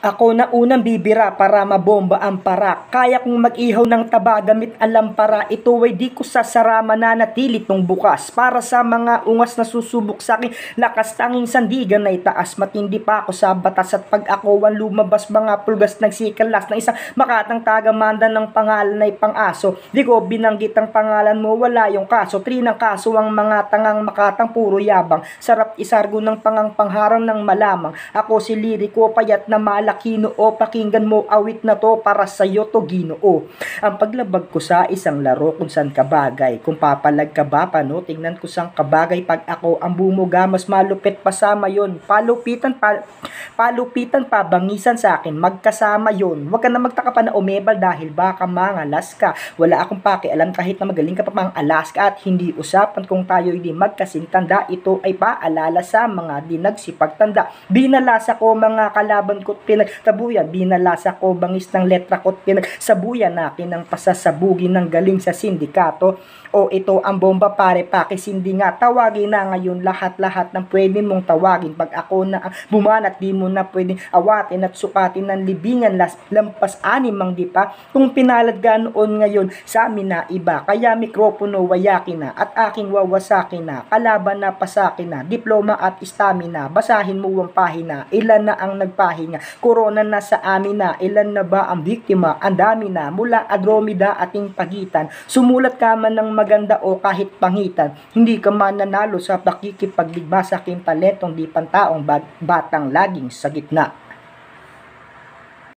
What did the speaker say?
Ako na unang bibira para mabomba ang para. Kaya kong mag-ihaw ng taba gamit alam para. Ito ay di ko sasarama na natili tong bukas. Para sa mga ungas na susubok sa akin, lakas tanging sandigan na itaas. Matindi pa ako sa batas at pag ako ang lumabas mga pulgas nagsikalas na isang makatang tagamanda ng pangalan ay pangaso. Di ko binanggit ang pangalan mo, wala yung kaso. Trinang kaso ang mga tangang makatang puro yabang. Sarap isargo ng pangang pangharang ng malamang. Ako si Liriko, payat na mala o pakinggan mo awit na to para sa iyo to Ginoo. Ang paglabag ko sa isang laro kung saan kabagay, kung papalag ka ba pano, tingnan ko sang kabagay pag ako ang bumuga, mas malupit pa sama yon. Palupitan pa palupitan pa, bangisan sa akin, magkasama yon. Huwag ka na magtaka pa na umebal dahil baka mangalas ka. Wala akong alam kahit na magaling ka pa pang alaska at hindi usapan kung tayo hindi magkasintanda. Ito ay paalala sa mga di nagsipagtanda. Binalasa ko mga kalaban ko pinagtabuyan. Binalasa ko bangis ng letra ko pinagsabuyan natin ang pasasabugin ng galing sa sindikato. O ito ang bomba pare hindi nga. Tawagin na ngayon lahat-lahat ng pwede mong tawagin. Pag ako na bumanat di mo na pwedeng awatin at sukatin ng libingan las, lampas anim mang di pa kung pinalad ganoon ngayon sa amin na iba. Kaya mikropono wayakin na at aking wawasakin na, kalaban na pasakin na, diploma at stamina, basahin mo ang pahina, ilan na ang nagpahinga, korona na sa amin na, ilan na ba ang biktima, ang dami na, mula adromida ating pagitan, sumulat ka man ng maganda o kahit pangitan, hindi ka man nanalo sa pakikipaglibas sa aking talentong di pantaong batang lagi sa gitna